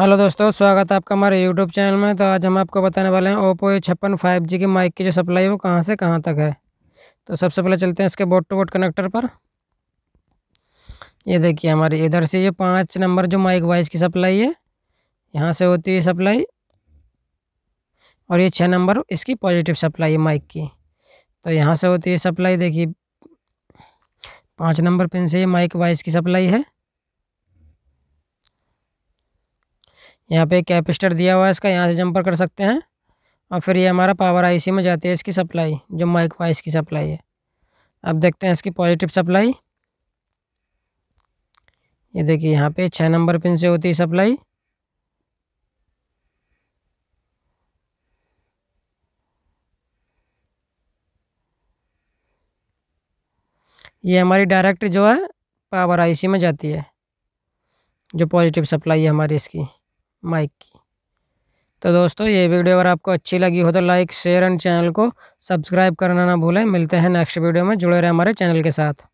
hello दोस्तों स्वागत है आपका हमारे यूट्यूब चैनल में तो आज हम आपको बताने वाले हैं ओप्पो ए छप्पन फाइव जी की माइक की जो सप्लाई है वो कहाँ से कहाँ तक है तो सबसे पहले चलते हैं इसके बोट टू बोट कनेक्टर पर ये देखिए हमारी इधर से ये पाँच नंबर जो माइक वाइज की सप्लाई है यहाँ से होती है सप्लाई और ये छः नंबर इसकी पॉजिटिव सप्लाई है माइक की तो यहाँ से होती है सप्लाई देखिए पाँच नंबर पिन से ये माइक वाइज की सप्लाई है यहाँ पे कैपेसिटर दिया हुआ है इसका यहाँ से जंपर कर सकते हैं और फिर ये हमारा पावर आईसी में जाती है इसकी सप्लाई जो माइक वाइस की सप्लाई है अब देखते हैं इसकी पॉजिटिव सप्लाई ये देखिए यहाँ पे छः नंबर पिन से होती है सप्लाई ये हमारी डायरेक्ट जो है पावर आईसी में जाती है जो पॉजिटिव सप्लाई है हमारी इसकी माइक की तो दोस्तों ये वीडियो अगर आपको अच्छी लगी हो तो लाइक शेयर एंड चैनल को सब्सक्राइब करना ना भूलें मिलते हैं नेक्स्ट वीडियो में जुड़े रहे हमारे चैनल के साथ